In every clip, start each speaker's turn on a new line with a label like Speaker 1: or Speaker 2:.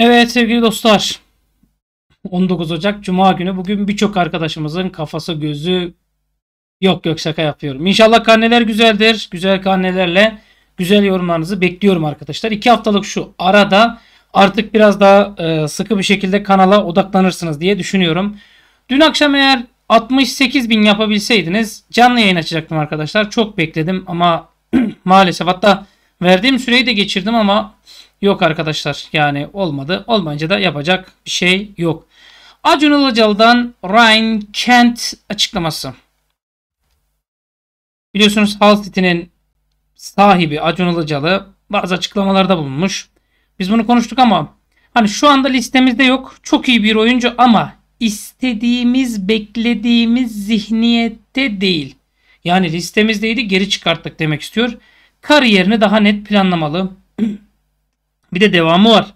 Speaker 1: Evet sevgili dostlar. 19 Ocak Cuma günü bugün birçok arkadaşımızın kafası gözü yok yok şaka yapıyorum. İnşallah karneler güzeldir. Güzel karnelerle güzel yorumlarınızı bekliyorum arkadaşlar. 2 haftalık şu arada artık biraz daha e, sıkı bir şekilde kanala odaklanırsınız diye düşünüyorum. Dün akşam eğer 68 bin yapabilseydiniz canlı yayın açacaktım arkadaşlar. Çok bekledim ama maalesef hatta Verdiğim süreyi de geçirdim ama yok arkadaşlar. Yani olmadı. Olmayınca da yapacak bir şey yok. Acun Ilıcalı'dan Ryan Kent açıklaması. Biliyorsunuz Hull City'nin sahibi Acun Ilıcalı bazı açıklamalarda bulunmuş. Biz bunu konuştuk ama hani şu anda listemizde yok. Çok iyi bir oyuncu ama istediğimiz, beklediğimiz zihniyette değil. Yani listemizdeydi geri çıkarttık demek istiyor. Kariyerini daha net planlamalı. bir de devamı var.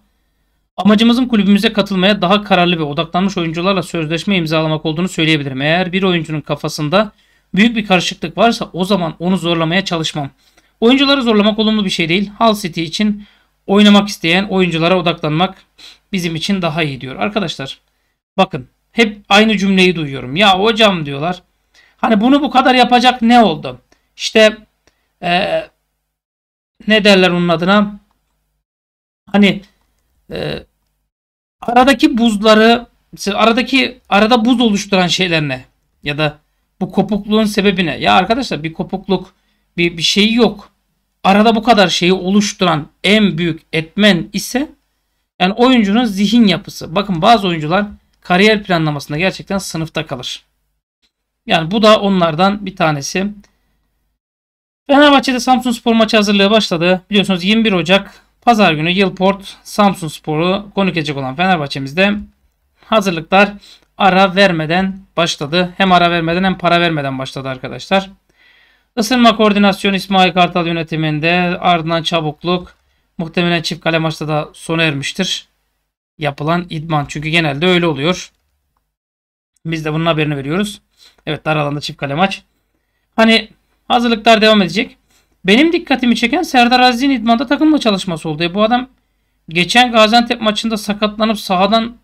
Speaker 1: Amacımızın kulübümüze katılmaya daha kararlı ve odaklanmış oyuncularla sözleşme imzalamak olduğunu söyleyebilirim. Eğer bir oyuncunun kafasında büyük bir karışıklık varsa o zaman onu zorlamaya çalışmam. Oyuncuları zorlamak olumlu bir şey değil. Hull City için oynamak isteyen oyunculara odaklanmak bizim için daha iyi diyor. Arkadaşlar bakın hep aynı cümleyi duyuyorum. Ya hocam diyorlar. Hani bunu bu kadar yapacak ne oldu? İşte e, ne derler onun adına? Hani e, aradaki buzları aradaki arada buz oluşturan şeyler ne? Ya da bu kopukluğun sebebi ne? Ya arkadaşlar bir kopukluk bir, bir şey yok. Arada bu kadar şeyi oluşturan en büyük etmen ise yani oyuncunun zihin yapısı. Bakın bazı oyuncular kariyer planlamasında gerçekten sınıfta kalır. Yani bu da onlardan bir tanesi. Fenerbahçe'de Samsun Spor maçı hazırlığı başladı. Biliyorsunuz 21 Ocak Pazar günü Yılport Samsun Spor'u konuk edecek olan Fenerbahçe'mizde hazırlıklar ara vermeden başladı. Hem ara vermeden hem para vermeden başladı arkadaşlar. Isınma koordinasyon İsmail Kartal yönetiminde ardından çabukluk muhtemelen çift kale maçta da sona ermiştir. Yapılan idman çünkü genelde öyle oluyor. Biz de bunun haberini veriyoruz. Evet dar alanda çift kale maç. Hani Hazırlıklar devam edecek. Benim dikkatimi çeken Serdar Aziz'in idmanda takımla çalışması oldu. E, bu adam geçen Gaziantep maçında sakatlanıp sahadan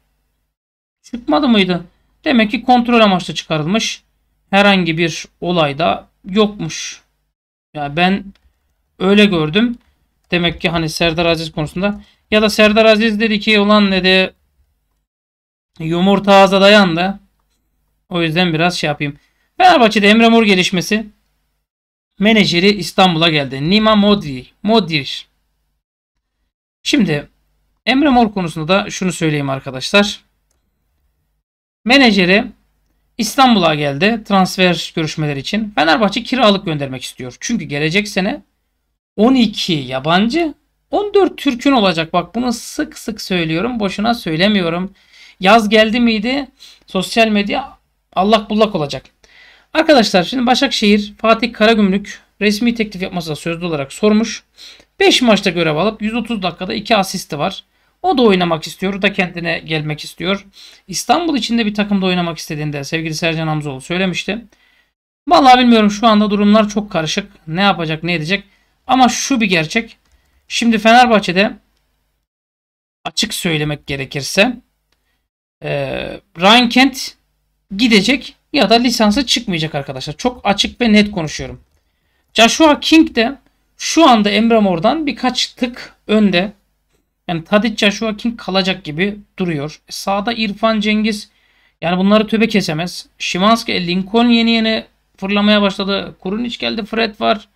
Speaker 1: çıkmadı mıydı? Demek ki kontrol amaçlı çıkarılmış. Herhangi bir olayda yokmuş. Ya yani ben öyle gördüm. Demek ki hani Serdar Aziz konusunda ya da Serdar Aziz dedi ki ulan dedi yumurta ağza dayandı. O yüzden biraz şey yapayım. Fenerbahçe'de Emre Mor gelişmesi menajeri İstanbul'a geldi. Nima Modi. Modir. Şimdi Emre Mor konusunda da şunu söyleyeyim arkadaşlar. Menajeri İstanbul'a geldi transfer görüşmeleri için. Fenerbahçe kiralık göndermek istiyor. Çünkü gelecek sene 12 yabancı 14 Türk'ün olacak. Bak bunu sık sık söylüyorum. Boşuna söylemiyorum. Yaz geldi miydi? Sosyal medya allak bullak olacak. Arkadaşlar şimdi Başakşehir Fatih Karagümrük resmi teklif yapması da sözlü olarak sormuş. 5 maçta görev alıp 130 dakikada 2 asisti var. O da oynamak istiyor. O da kendine gelmek istiyor. İstanbul içinde bir takımda oynamak istediğinde sevgili Sercan Hamzoğlu söylemişti. Vallahi bilmiyorum şu anda durumlar çok karışık. Ne yapacak ne edecek. Ama şu bir gerçek. Şimdi Fenerbahçe'de açık söylemek gerekirse Ryan Kent gidecek ya da lisansı çıkmayacak arkadaşlar. Çok açık ve net konuşuyorum. Joshua King de şu anda Emre Mor'dan birkaç tık önde. Yani Tadic Joshua King kalacak gibi duruyor. E, sağda İrfan Cengiz yani bunları töbe kesemez. Şimanski, e, Lincoln yeni yeni fırlamaya başladı. Kurun Kurunic geldi, Fred var.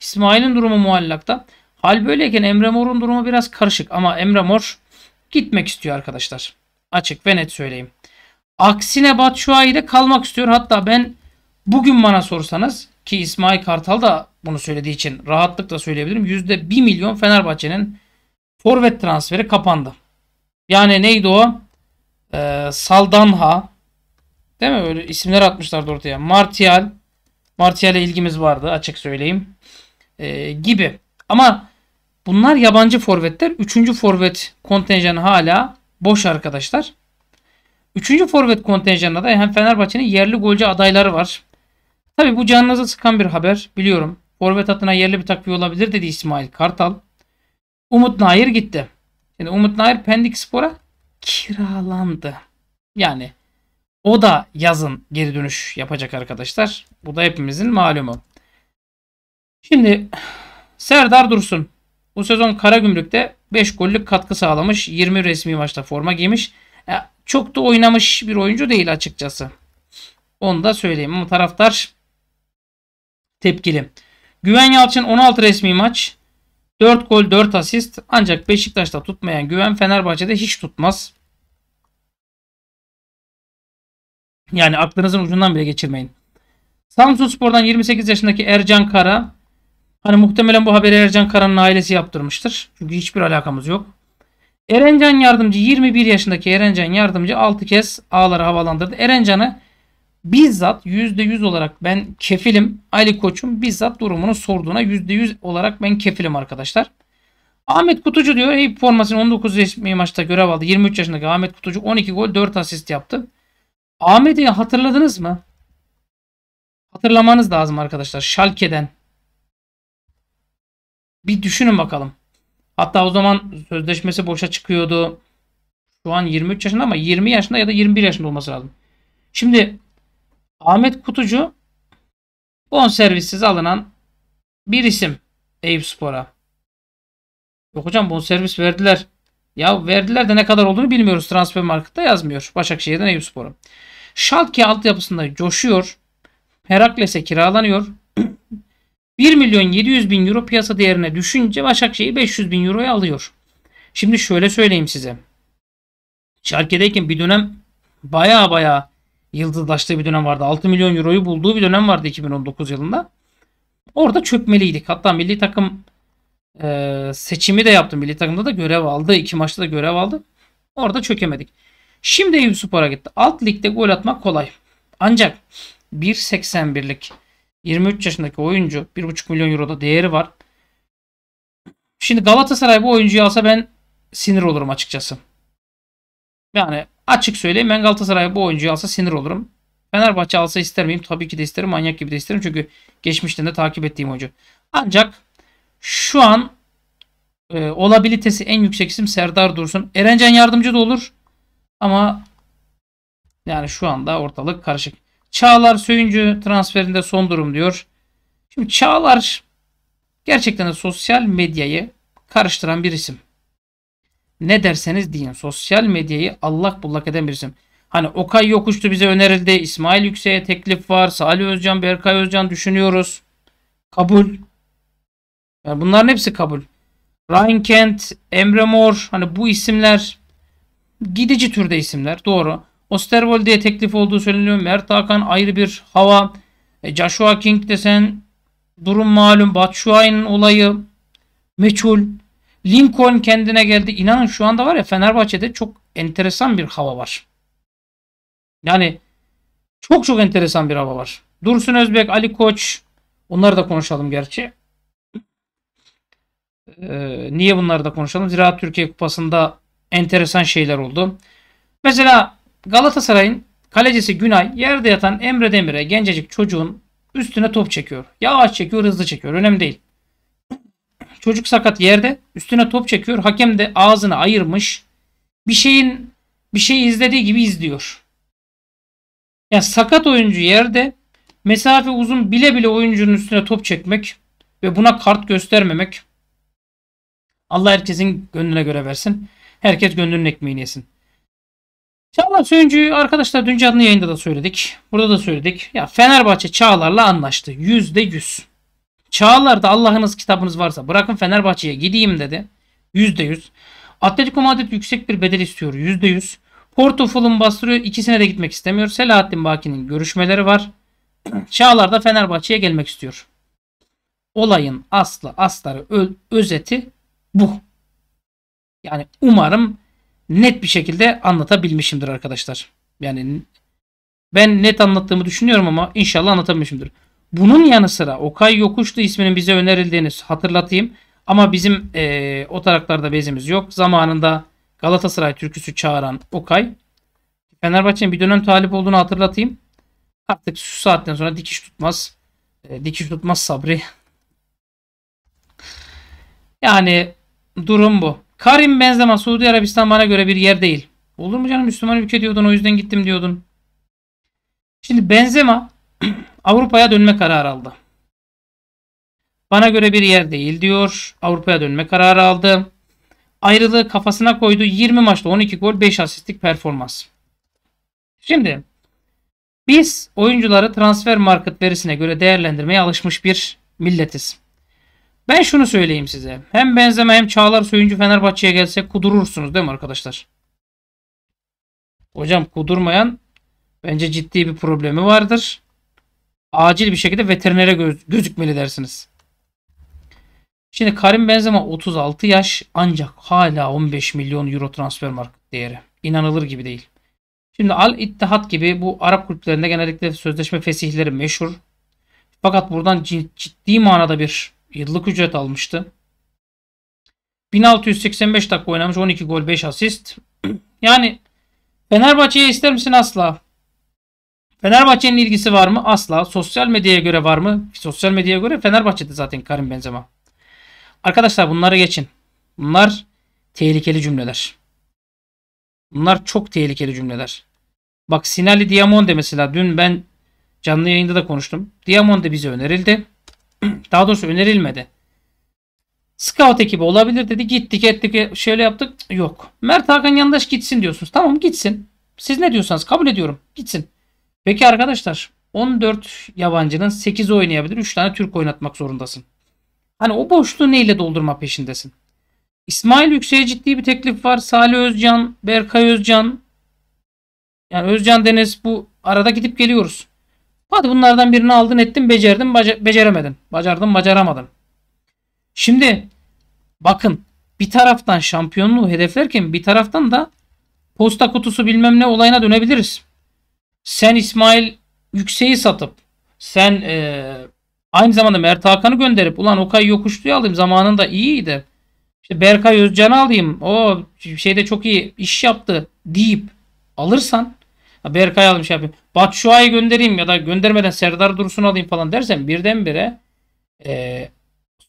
Speaker 1: İsmail'in durumu muallakta. Hal böyleyken Emre Mor'un durumu biraz karışık ama Emre Mor gitmek istiyor arkadaşlar. Açık ve net söyleyeyim. Aksine Batshuayi'de kalmak istiyor. Hatta ben bugün bana sorsanız ki İsmail Kartal da bunu söylediği için rahatlıkla söyleyebilirim. yüzde bir milyon Fenerbahçe'nin forvet transferi kapandı. Yani neydi o? Ee, Saldanha değil mi? Böyle isimler atmışlardı ortaya. Martial Martial'e ilgimiz vardı açık söyleyeyim. Ee, gibi. Ama bunlar yabancı forvetler. Üçüncü forvet kontenjanı hala boş arkadaşlar. Üçüncü forvet kontenjanında da hem Fenerbahçe'nin yerli golcü adayları var. Tabi bu canınızı sıkan bir haber biliyorum. Forvet adına yerli bir takviye olabilir dedi İsmail Kartal. Umut Nair gitti. Şimdi Umut Nair Pendik Spor'a kiralandı. Yani o da yazın geri dönüş yapacak arkadaşlar. Bu da hepimizin malumu. Şimdi Serdar Dursun bu sezon Karagümrük'te 5 gollük katkı sağlamış. 20 resmi maçta forma giymiş. E, çok da oynamış bir oyuncu değil açıkçası. Onu da söyleyeyim ama taraftar tepkili. Güven Yalçın 16 resmi maç. 4 gol 4 asist ancak Beşiktaş'ta tutmayan Güven Fenerbahçe'de hiç tutmaz. Yani aklınızın ucundan bile geçirmeyin. Samsun Spor'dan 28 yaşındaki Ercan Kara. Hani muhtemelen bu haberi Ercan Kara'nın ailesi yaptırmıştır. Çünkü hiçbir alakamız yok. Erencan Yardımcı 21 yaşındaki Erencan Yardımcı 6 kez ağları havalandırdı. Erencan'ı bizzat %100 olarak ben kefilim. Ali Koç'un bizzat durumunu sorduğuna %100 olarak ben kefilim arkadaşlar. Ahmet Kutucu diyor Eyüp formasını 19 resmi maçta görev aldı. 23 yaşındaki Ahmet Kutucu 12 gol 4 asist yaptı. Ahmet'i hatırladınız mı? Hatırlamanız lazım arkadaşlar. Şalke'den. Bir düşünün bakalım. Hatta o zaman sözleşmesi boşa çıkıyordu. Şu an 23 yaşında ama 20 yaşında ya da 21 yaşında olması lazım. Şimdi Ahmet Kutucu bon servissiz alınan bir isim Eyüp Spor'a. Yok hocam bon servis verdiler. Ya verdiler de ne kadar olduğunu bilmiyoruz. Transfer markette yazmıyor. Başakşehir'den Eyüp Spor'a. Schalke altyapısında coşuyor. Herakles'e kiralanıyor. 1 milyon 700 bin euro piyasa değerine düşünce Başakşehir 500 bin euroya alıyor. Şimdi şöyle söyleyeyim size. Şarkedeyken bir dönem baya baya yıldızlaştığı bir dönem vardı. 6 milyon euroyu bulduğu bir dönem vardı 2019 yılında. Orada çökmeliydik. Hatta milli takım e, seçimi de yaptım Milli takımda da görev aldı. İki maçta da görev aldı. Orada çökemedik. Şimdi Eyüp Spor'a gitti. Alt ligde gol atmak kolay. Ancak 1.81'lik 23 yaşındaki oyuncu 1,5 milyon euroda değeri var. Şimdi Galatasaray bu oyuncuyu alsa ben sinir olurum açıkçası. Yani açık söyleyeyim ben Galatasaray bu oyuncuyu alsa sinir olurum. Fenerbahçe alsa ister miyim? Tabii ki de isterim. Manyak gibi de isterim. Çünkü geçmişten de takip ettiğim oyuncu. Ancak şu an e, olabilitesi en yüksek isim Serdar Dursun. Erencan yardımcı da olur. Ama yani şu anda ortalık karışık. Çağlar Söyüncü transferinde son durum diyor. Şimdi Çağlar gerçekten de sosyal medyayı karıştıran bir isim. Ne derseniz deyin sosyal medyayı allak bullak eden bir isim. Hani Okay Yokuştu bize önerildi. İsmail Yüksek'e teklif var. Salih Özcan, Berkay Özcan düşünüyoruz. Kabul. Yani bunların hepsi kabul. Ryan Kent, Emre Mor hani bu isimler gidici türde isimler doğru. Osterwolde'ye teklif olduğu söyleniyor. Mert Hakan ayrı bir hava. E, Joshua King desen durum malum. Batshuayi'nin olayı meçhul. Lincoln kendine geldi. İnanın şu anda var ya Fenerbahçe'de çok enteresan bir hava var. Yani çok çok enteresan bir hava var. Dursun Özbek, Ali Koç onları da konuşalım gerçi. Ee, niye bunları da konuşalım? Ziraat Türkiye Kupası'nda enteresan şeyler oldu. Mesela Galatasaray'ın kalecisi Günay yerde yatan Emre Demir'e gencecik çocuğun üstüne top çekiyor. Yavaş çekiyor hızlı çekiyor önemli değil. Çocuk sakat yerde üstüne top çekiyor. Hakem de ağzını ayırmış. Bir şeyin bir şey izlediği gibi izliyor. Yani sakat oyuncu yerde mesafe uzun bile bile oyuncunun üstüne top çekmek ve buna kart göstermemek Allah herkesin gönlüne göre versin. Herkes gönlünün ekmeğini yesin. Çağlar Söyüncü'yü arkadaşlar dün canlı yayında da söyledik. Burada da söyledik. Ya Fenerbahçe Çağlar'la anlaştı. Yüzde yüz. Çağlar da Allah'ınız kitabınız varsa bırakın Fenerbahçe'ye gideyim dedi. Yüzde yüz. Atletico Madrid yüksek bir bedel istiyor. Yüzde yüz. Porto Fulham bastırıyor. İkisine de gitmek istemiyor. Selahattin Baki'nin görüşmeleri var. Çağlar da Fenerbahçe'ye gelmek istiyor. Olayın aslı astarı özeti bu. Yani umarım net bir şekilde anlatabilmişimdir arkadaşlar. Yani ben net anlattığımı düşünüyorum ama inşallah anlatabilmişimdir. Bunun yanı sıra Okay Yokuşlu isminin bize önerildiğini hatırlatayım. Ama bizim e, o taraklarda bezimiz yok. Zamanında Galatasaray türküsü çağıran Okay. Fenerbahçe'nin bir dönem talip olduğunu hatırlatayım. Artık şu saatten sonra dikiş tutmaz. E, dikiş tutmaz Sabri. yani durum bu. Karim Benzema Suudi Arabistan bana göre bir yer değil. Olur mu canım Müslüman ülke diyordun o yüzden gittim diyordun. Şimdi Benzema Avrupa'ya dönme kararı aldı. Bana göre bir yer değil diyor. Avrupa'ya dönme kararı aldı. Ayrılığı kafasına koydu. 20 maçta 12 gol 5 asistlik performans. Şimdi biz oyuncuları transfer market verisine göre değerlendirmeye alışmış bir milletiz. Ben şunu söyleyeyim size. Hem Benzema hem Çağlar Söyüncü Fenerbahçe'ye gelse kudurursunuz değil mi arkadaşlar? Hocam kudurmayan bence ciddi bir problemi vardır. Acil bir şekilde veterinere göz gözükmeli dersiniz. Şimdi Karim Benzema 36 yaş ancak hala 15 milyon euro transfer market değeri. İnanılır gibi değil. Şimdi Al İttihat gibi bu Arap kulüplerinde genellikle sözleşme fesihleri meşhur. Fakat buradan ciddi manada bir yıllık ücret almıştı. 1685 dakika oynamış 12 gol 5 asist. Yani Fenerbahçe'ye ister misin asla? Fenerbahçe'nin ilgisi var mı? Asla. Sosyal medyaya göre var mı? Sosyal medyaya göre Fenerbahçe'de zaten Karim Benzema. Arkadaşlar bunları geçin. Bunlar tehlikeli cümleler. Bunlar çok tehlikeli cümleler. Bak Sinali Diamonde mesela dün ben canlı yayında da konuştum. Diamonde bize önerildi. Daha doğrusu önerilmedi. Scout ekibi olabilir dedi. Gittik ettik e, şöyle yaptık. Yok. Mert Hakan Yandaş gitsin diyorsunuz. Tamam gitsin. Siz ne diyorsanız kabul ediyorum. Gitsin. Peki arkadaşlar 14 yabancının 8'i oynayabilir. 3 tane Türk oynatmak zorundasın. Hani o boşluğu neyle doldurma peşindesin? İsmail Yüksel'e ciddi bir teklif var. Salih Özcan, Berkay Özcan. Yani Özcan Deniz bu arada gidip geliyoruz. Hadi bunlardan birini aldın ettin becerdin baca beceremedin. Bacardın bacaramadın. Şimdi bakın bir taraftan şampiyonluğu hedeflerken bir taraftan da posta kutusu bilmem ne olayına dönebiliriz. Sen İsmail Yüksek'i satıp sen e, aynı zamanda Mert Hakan'ı gönderip ulan Okay Yokuşlu'yu alayım zamanında iyiydi. İşte Berkay Özcan'ı alayım. O şeyde çok iyi iş yaptı deyip alırsan Berkay alayım şey yapayım. Batshuayi göndereyim ya da göndermeden Serdar Dursun alayım falan dersen birdenbire e,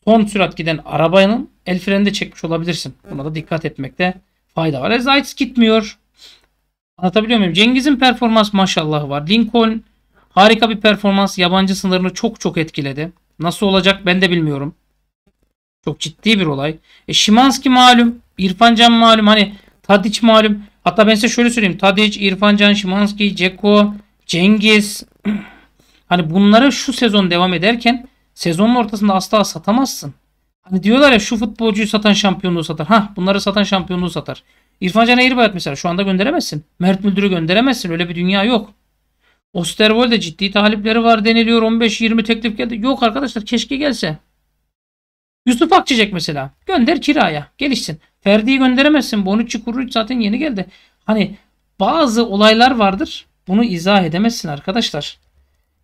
Speaker 1: son sürat giden arabanın el freni de çekmiş olabilirsin. Buna da dikkat etmekte fayda var. E, Zayt gitmiyor. Anlatabiliyor muyum? Cengiz'in performans maşallahı var. Lincoln harika bir performans. Yabancı sınırını çok çok etkiledi. Nasıl olacak ben de bilmiyorum. Çok ciddi bir olay. E, Şimanski malum. İrfan Can malum. Hani Tadic malum. Hatta ben size şöyle söyleyeyim. Tadic, İrfan Can, Şimanski, Ceko, Cengiz hani bunlara şu sezon devam ederken sezonun ortasında asla satamazsın. Hani diyorlar ya şu futbolcuyu satan şampiyonluğu satar. Hah bunları satan şampiyonluğu satar. İrfan Can Eğirbayat mesela şu anda gönderemezsin. Mert Müldür'ü gönderemezsin. Öyle bir dünya yok. Osterwold'e ciddi talipleri var deniliyor. 15-20 teklif geldi. Yok arkadaşlar keşke gelse. Yusuf Akçiçek mesela. Gönder kiraya. Gelişsin. Ferdi'yi gönderemezsin. Bonucci Kuruç zaten yeni geldi. Hani bazı olaylar vardır bunu izah edemezsin arkadaşlar.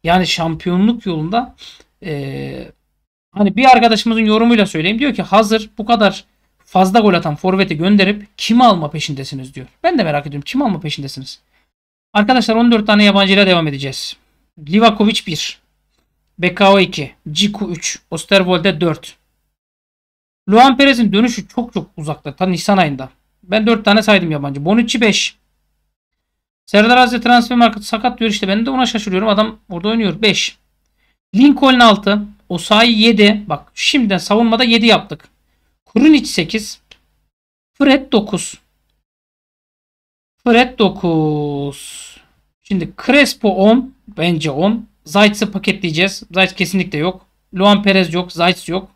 Speaker 1: Yani şampiyonluk yolunda e, hani bir arkadaşımızın yorumuyla söyleyeyim. Diyor ki hazır bu kadar fazla gol atan forveti gönderip kimi alma peşindesiniz diyor. Ben de merak ediyorum kimi alma peşindesiniz. Arkadaşlar 14 tane yabancıyla devam edeceğiz. Livakovic 1. Bekao 2. Ciku 3. Osterwolde 4. Luan Perez'in dönüşü çok çok uzakta. Ta Nisan ayında. Ben 4 tane saydım yabancı. Bonucci 5. Serdar Aziz transfer Market sakat diyor işte ben de ona şaşırıyorum. Adam orada oynuyor. 5. Lincoln 6. Osayi 7. Bak şimdiden savunmada 7 yaptık. Kurunic 8. Fred 9. Fred 9. Şimdi Crespo 10. Bence 10. Zayt'sı paketleyeceğiz. Zayt kesinlikle yok. Luan Perez yok. Zayt yok.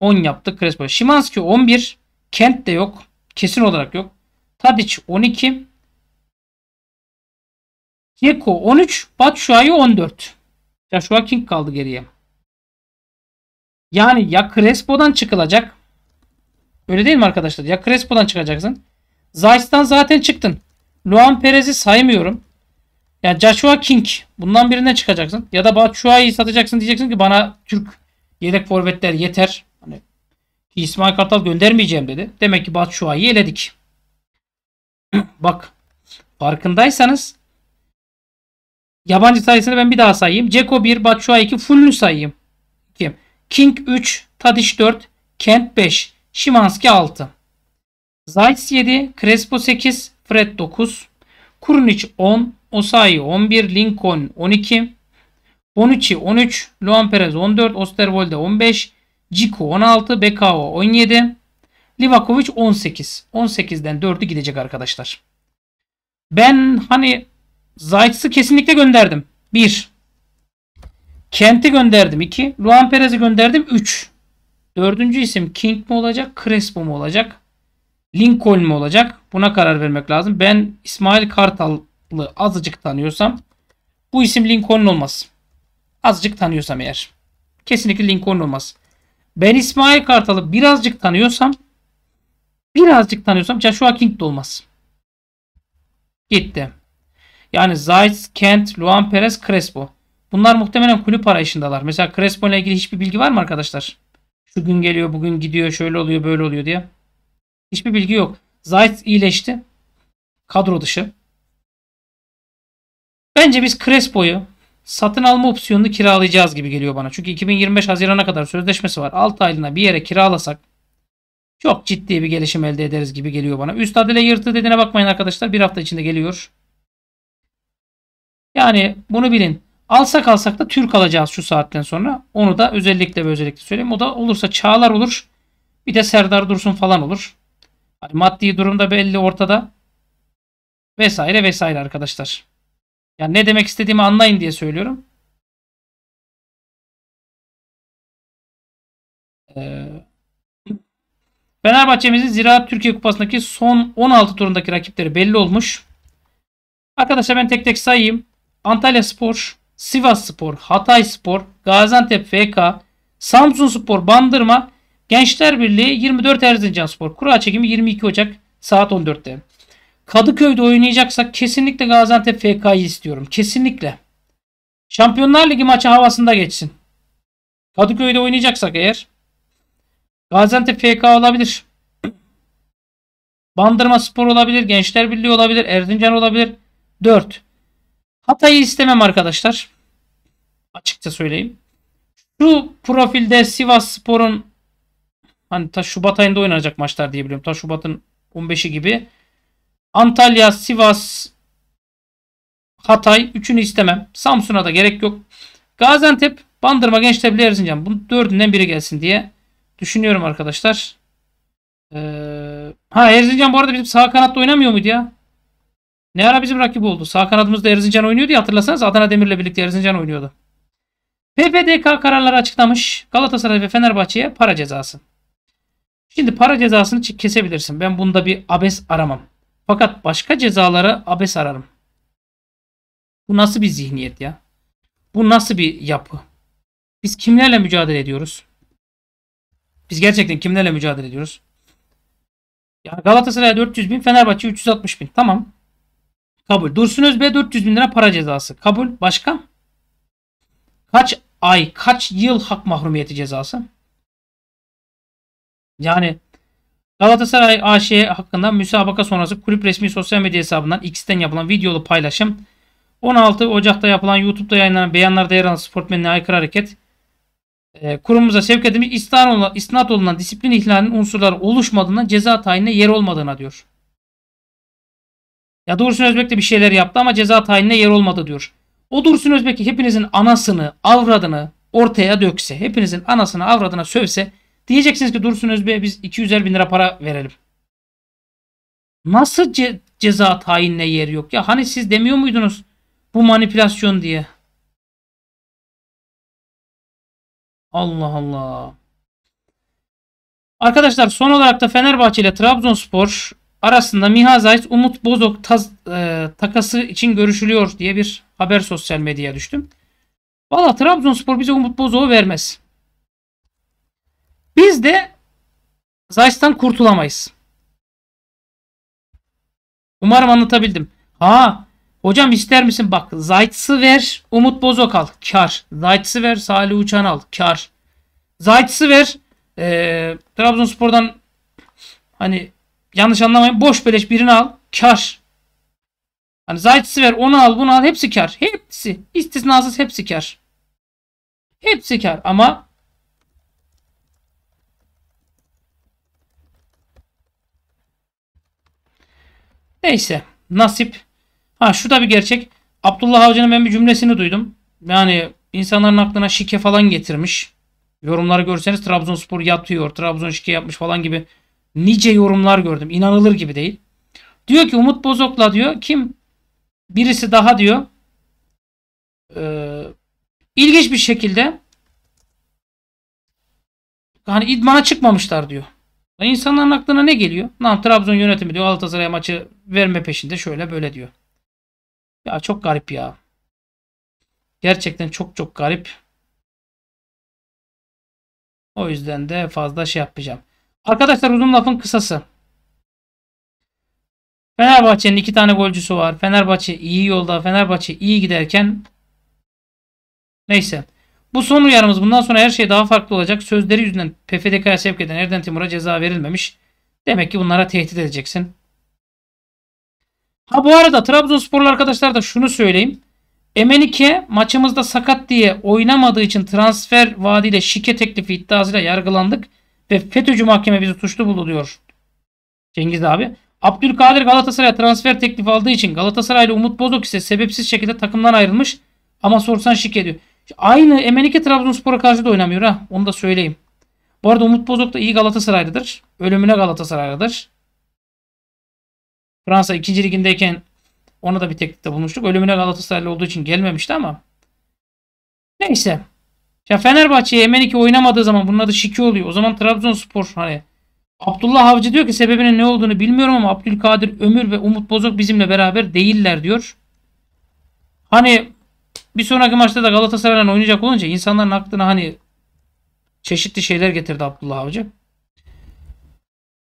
Speaker 1: 10 yaptık Crespo. Şimanski 11. Kent de yok. Kesin olarak yok. Tadiç 12. Yeko 13. Batshuayi 14. Joshua King kaldı geriye. Yani ya Crespo'dan çıkılacak. Öyle değil mi arkadaşlar? Ya Crespo'dan çıkacaksın. Zayt'tan zaten çıktın. Luan Perez'i saymıyorum. Yani Joshua King. Bundan birine çıkacaksın. Ya da Batshuayi'yi satacaksın. Diyeceksin ki bana Türk yedek forvetler yeter. Hani İsmail Kartal göndermeyeceğim dedi. Demek ki Batshuayi'yi eledik. Bak farkındaysanız yabancı sayısını ben bir daha sayayım. Ceko 1, Batshuayi 2, Fulnü sayayım. Kim? King 3, Tadiş 4, Kent 5, Şimanski 6. Zayt 7, Crespo 8, Fred 9, Kurnic 10, Osayi 11, Lincoln 12, Bonucci 13, Luan Perez 14, Osterwolde 15, Ciku 16, Bekao 17, Livakovic 18. 18'den 4'ü gidecek arkadaşlar. Ben hani Zayt'sı kesinlikle gönderdim. 1. Kent'i gönderdim 2. Luan Perez'i gönderdim 3. 4. isim King mi olacak? Crespo mu olacak? Lincoln mu olacak? Buna karar vermek lazım. Ben İsmail Kartal'ı azıcık tanıyorsam bu isim Lincoln olmaz. Azıcık tanıyorsam eğer. Kesinlikle Lincoln olmaz. Ben İsmail Kartal'ı birazcık tanıyorsam Birazcık tanıyorsam Joshua King de olmaz. Gitti. Yani Zayt, Kent, Luan Perez, Crespo. Bunlar muhtemelen kulüp arayışındalar. Mesela Crespo ile ilgili hiçbir bilgi var mı arkadaşlar? Şu gün geliyor, bugün gidiyor, şöyle oluyor, böyle oluyor diye. Hiçbir bilgi yok. Zayt iyileşti. Kadro dışı. Bence biz Crespo'yu satın alma opsiyonunu kiralayacağız gibi geliyor bana. Çünkü 2025 Haziran'a kadar sözleşmesi var. 6 aylığına bir yere kiralasak çok ciddi bir gelişim elde ederiz gibi geliyor bana. Üstad ile yırtı dediğine bakmayın arkadaşlar. Bir hafta içinde geliyor. Yani bunu bilin. Alsak alsak da Türk alacağız şu saatten sonra. Onu da özellikle ve özellikle söyleyeyim. O da olursa Çağlar olur. Bir de Serdar Dursun falan olur. Hani maddi durumda belli ortada. Vesaire vesaire arkadaşlar. Yani ne demek istediğimi anlayın diye söylüyorum. Ee, Fenerbahçe'mizin Ziraat Türkiye Kupası'ndaki son 16 turundaki rakipleri belli olmuş. Arkadaşlar ben tek tek sayayım. Antalya Spor, Sivas Spor, Hatay Spor, Gaziantep FK, Samsun Spor, Bandırma, Gençler Birliği 24 Erzincan Spor. Kura çekimi 22 Ocak saat 14'te. Kadıköy'de oynayacaksak kesinlikle Gaziantep FK'yı istiyorum. Kesinlikle. Şampiyonlar Ligi maçı havasında geçsin. Kadıköy'de oynayacaksak eğer Gaziantep FK olabilir. Bandırma Spor olabilir. Gençler Birliği olabilir. Erzincan olabilir. 4. Hatay'ı istemem arkadaşlar. Açıkça söyleyeyim. Şu profilde Sivas Spor'un hani ta Şubat ayında oynanacak maçlar diye biliyorum. Ta Şubat'ın 15'i gibi. Antalya, Sivas, Hatay üçünü istemem. Samsun'a da gerek yok. Gaziantep, Bandırma, Gençler Birliği, Erzincan. Bunun dördünden biri gelsin diye Düşünüyorum arkadaşlar. Ee, ha Erzincan bu arada bizim sağ kanatta oynamıyor muydu ya? Ne ara bizim rakip oldu? Sağ kanadımızda Erzincan oynuyordu ya hatırlasanız Adana Demir'le birlikte Erzincan oynuyordu. PPDK kararları açıklamış. Galatasaray ve Fenerbahçe'ye para cezası. Şimdi para cezasını kesebilirsin. Ben bunda bir abes aramam. Fakat başka cezalara abes ararım. Bu nasıl bir zihniyet ya? Bu nasıl bir yapı? Biz kimlerle mücadele ediyoruz? Biz gerçekten kimlerle mücadele ediyoruz? Yani Galatasaray 400 bin, Fenerbahçe 360 bin. Tamam. Kabul. Dursun Özbey 400 bin lira para cezası. Kabul. Başka? Kaç ay, kaç yıl hak mahrumiyeti cezası? Yani Galatasaray AŞ hakkında müsabaka sonrası kulüp resmi sosyal medya hesabından X'ten yapılan videolu paylaşım 16 Ocak'ta yapılan YouTube'da yayınlanan beyanlarda yer alan sportmenine aykırı hareket e, kurumumuza sevk edilmiş istinat olunan disiplin ihlalinin unsurları oluşmadığına ceza tayinine yer olmadığına diyor. Ya Dursun Özbek de bir şeyler yaptı ama ceza tayinine yer olmadı diyor. O Dursun Özbek'i hepinizin anasını, avradını ortaya dökse, hepinizin anasını, avradına sövse diyeceksiniz ki Dursun Özbek'e biz 250 bin lira para verelim. Nasıl ce ceza tayinine yer yok? Ya hani siz demiyor muydunuz bu manipülasyon diye? Allah Allah. Arkadaşlar son olarak da Fenerbahçe ile Trabzonspor arasında Mihazayt Umut Bozok taz, e, takası için görüşülüyor diye bir haber sosyal medyaya düştüm. Valla Trabzonspor bize Umut Bozok'u vermez. Biz de Zayt'tan kurtulamayız. Umarım anlatabildim. Ha Hocam ister misin? Bak Zayt'sı ver. Umut Bozok al. Kar. Zayt'sı ver. Salih Uçan al. Kar. Zayt'sı ver. Ee, Trabzonspor'dan hani yanlış anlamayın. Boş beleş birini al. Kar. Hani Zayt'sı ver. Onu al. Bunu al. Hepsi kar. Hepsi. İstisnasız hepsi kar. Hepsi kar. Ama neyse. Nasip Ha şu da bir gerçek. Abdullah Avcı'nın ben bir cümlesini duydum. Yani insanların aklına şike falan getirmiş. Yorumları görseniz Trabzonspor yatıyor, Trabzon şike yapmış falan gibi nice yorumlar gördüm. İnanılır gibi değil. Diyor ki Umut Bozok'la diyor kim birisi daha diyor e, ilginç bir şekilde hani idmana çıkmamışlar diyor. İnsanların aklına ne geliyor? Lan Trabzon yönetimi diyor Galatasaray maçı verme peşinde şöyle böyle diyor. Ya çok garip ya. Gerçekten çok çok garip. O yüzden de fazla şey yapmayacağım. Arkadaşlar uzun lafın kısası. Fenerbahçe'nin iki tane golcüsü var. Fenerbahçe iyi yolda. Fenerbahçe iyi giderken neyse. Bu son uyarımız. Bundan sonra her şey daha farklı olacak. Sözleri yüzünden PFDK'ya sevk eden Erden Timur'a ceza verilmemiş. Demek ki bunlara tehdit edeceksin. Ha bu arada Trabzonsporlu arkadaşlar da şunu söyleyeyim. Emenike maçımızda sakat diye oynamadığı için transfer vaadiyle şike teklifi iddiasıyla yargılandık ve FETÖ'cü mahkeme bizi suçlu buldu diyor Cengiz abi. Abdülkadir Galatasaray transfer teklifi aldığı için Galatasaraylı Umut Bozok ise sebepsiz şekilde takımdan ayrılmış ama sorsan şike diyor. Aynı Emenike Trabzonspor'a karşı da oynamıyor ha onu da söyleyeyim. Bu arada Umut Bozok da iyi Galatasaraylıdır. Ölümüne Galatasaraylıdır. Fransa 2. ligindeyken ona da bir teklifte bulmuştuk. Ölümüne Galatasaraylı olduğu için gelmemişti ama neyse. Ya Fenerbahçe Emenike oynamadığı zaman bunun adı şiki oluyor. O zaman Trabzonspor hani Abdullah Avcı diyor ki sebebinin ne olduğunu bilmiyorum ama Abdülkadir Ömür ve Umut Bozok bizimle beraber değiller diyor. Hani bir sonraki maçta da Galatasaray'la oynayacak olunca insanların aklına hani çeşitli şeyler getirdi Abdullah Avcı.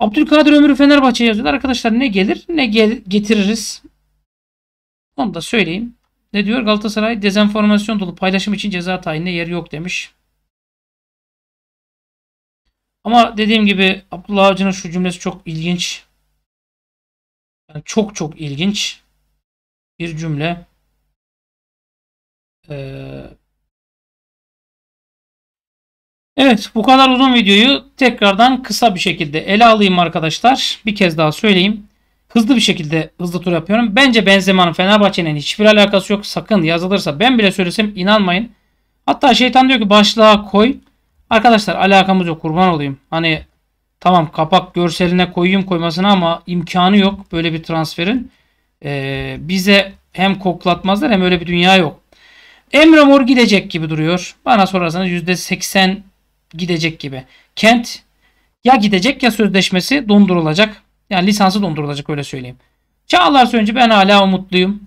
Speaker 1: Abdülkadir Ömür'ü Fenerbahçe yazıyorlar. Arkadaşlar ne gelir ne gel getiririz. Onu da söyleyeyim. Ne diyor? Galatasaray dezenformasyon dolu paylaşım için ceza tayinine yer yok demiş. Ama dediğim gibi Abdullah Avcı'nın şu cümlesi çok ilginç. Yani çok çok ilginç bir cümle. Ee, Evet bu kadar uzun videoyu tekrardan kısa bir şekilde ele alayım arkadaşlar. Bir kez daha söyleyeyim. Hızlı bir şekilde hızlı tur yapıyorum. Bence Benzema'nın Fenerbahçe'nin hiçbir alakası yok. Sakın yazılırsa ben bile söylesem inanmayın. Hatta şeytan diyor ki başlığa koy. Arkadaşlar alakamız yok kurban olayım. Hani tamam kapak görseline koyayım koymasına ama imkanı yok böyle bir transferin. Ee, bize hem koklatmazlar hem öyle bir dünya yok. Emre Mor gidecek gibi duruyor. Bana sorarsanız %80 gidecek gibi. Kent ya gidecek ya sözleşmesi dondurulacak. Yani lisansı dondurulacak öyle söyleyeyim. Çağlar Söncü ben hala umutluyum.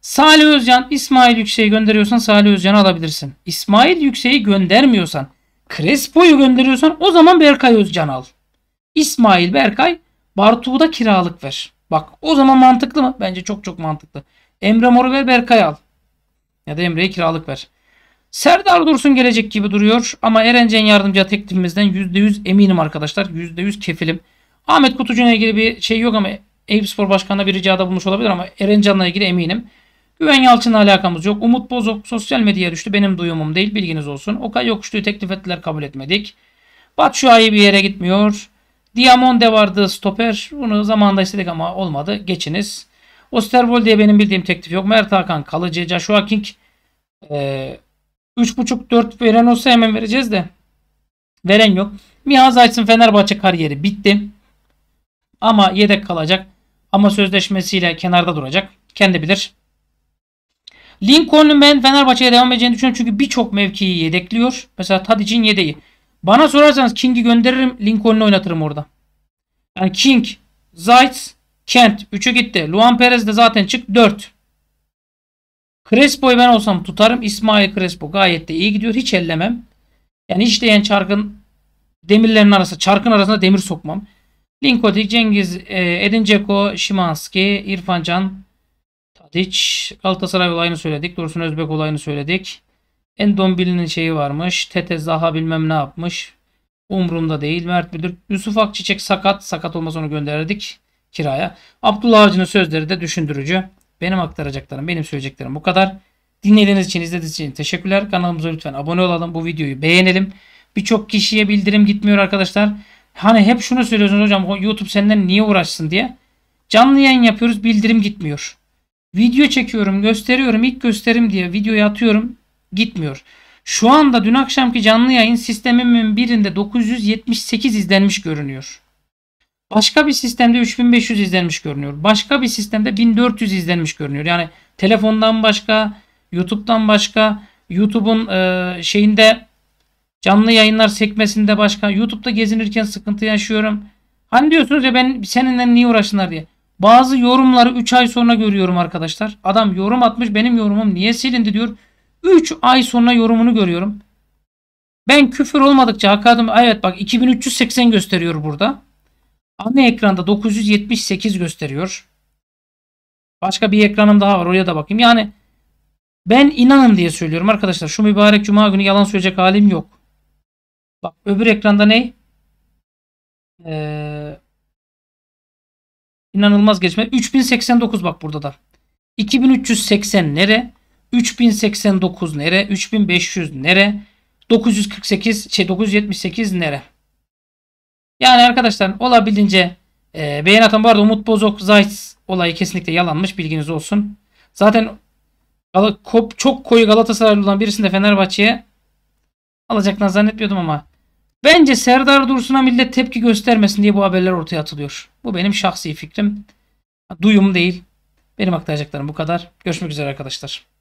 Speaker 1: Salih Özcan İsmail Yüksek'i gönderiyorsan Salih Özcan'ı alabilirsin. İsmail Yüksek'i göndermiyorsan Crespo'yu gönderiyorsan o zaman Berkay Özcan al. İsmail Berkay Bartu'da kiralık ver. Bak o zaman mantıklı mı? Bence çok çok mantıklı. Emre Mor'u ver Berkay al. Ya da Emre'ye kiralık ver. Serdar Dursun gelecek gibi duruyor ama Erencan yardımcı teklifimizden %100 eminim arkadaşlar. %100 kefilim. Ahmet Kutucu'yla ilgili bir şey yok ama Eyüp Spor Başkanı'na bir ricada bulmuş olabilir ama Erencan'la ilgili eminim. Güven Yalçın'la alakamız yok. Umut Bozok sosyal medyaya düştü. Benim duyumum değil. Bilginiz olsun. Okay Yokuşlu'yu teklif ettiler. Kabul etmedik. Batshuayi bir yere gitmiyor. Diamonde vardı stoper. Bunu zamanında istedik ama olmadı. Geçiniz. diye benim bildiğim teklif yok. Mert Hakan kalıcı. Joshua King e, 3.5 4 veren olsa hemen vereceğiz de. Veren yok. Miha Zayt'ın Fenerbahçe kariyeri bitti. Ama yedek kalacak. Ama sözleşmesiyle kenarda duracak. Kendi bilir. Lincoln'un ben Fenerbahçe'ye devam edeceğini düşünüyorum. Çünkü birçok mevkiyi yedekliyor. Mesela Tadic'in yedeği. Bana sorarsanız King'i gönderirim. Lincoln'u oynatırım orada. Yani King, Zayt, Kent. üçü gitti. Luan Perez de zaten çık. 4. Crespo'yu ben olsam tutarım. İsmail Crespo gayet de iyi gidiyor. Hiç ellemem. Yani işleyen çarkın demirlerin arasında, çarkın arasında demir sokmam. Linkodik, Cengiz, e, Edin Ceko, Şimanski, İrfan Can, Tadic, Galatasaray olayını söyledik. Dursun Özbek olayını söyledik. Endombili'nin şeyi varmış. Tete Zaha bilmem ne yapmış. Umrunda değil. Mert Müdür. Yusuf Akçiçek sakat. Sakat olmasa onu gönderirdik kiraya. Abdullah Avcı'nın sözleri de düşündürücü. Benim aktaracaklarım, benim söyleyeceklerim bu kadar. Dinlediğiniz için, izlediğiniz için teşekkürler. Kanalımıza lütfen abone olalım. Bu videoyu beğenelim. Birçok kişiye bildirim gitmiyor arkadaşlar. Hani hep şunu söylüyorsunuz hocam YouTube senden niye uğraşsın diye. Canlı yayın yapıyoruz bildirim gitmiyor. Video çekiyorum gösteriyorum ilk gösterim diye videoyu atıyorum gitmiyor. Şu anda dün akşamki canlı yayın sistemimin birinde 978 izlenmiş görünüyor. Başka bir sistemde 3500 izlenmiş görünüyor. Başka bir sistemde 1400 izlenmiş görünüyor. Yani telefondan başka, YouTube'dan başka, YouTube'un e, şeyinde canlı yayınlar sekmesinde başka, YouTube'da gezinirken sıkıntı yaşıyorum. Hani diyorsunuz ya ben seninle niye uğraşınlar diye. Bazı yorumları 3 ay sonra görüyorum arkadaşlar. Adam yorum atmış benim yorumum niye silindi diyor. 3 ay sonra yorumunu görüyorum. Ben küfür olmadıkça hakadım evet bak 2380 gösteriyor burada. Ana ekranda 978 gösteriyor. Başka bir ekranım daha var. Oraya da bakayım. Yani ben inanın diye söylüyorum arkadaşlar. Şu mübarek cuma günü yalan söyleyecek halim yok. Bak öbür ekranda ne? Ee, inanılmaz geçme. 3089 bak burada da. 2380 nere? 3089 nere? 3500 nere? 948 şey 978 nere? Yani arkadaşlar olabildiğince e, beğen atan bu arada Umut Bozok Zayt olayı kesinlikle yalanmış bilginiz olsun. Zaten çok koyu Galatasaraylı olan birisini de Fenerbahçe'ye alacaklarını zannetmiyordum ama bence Serdar Dursun'a millet tepki göstermesin diye bu haberler ortaya atılıyor. Bu benim şahsi fikrim. Duyum değil. Benim aktaracaklarım bu kadar. Görüşmek üzere arkadaşlar.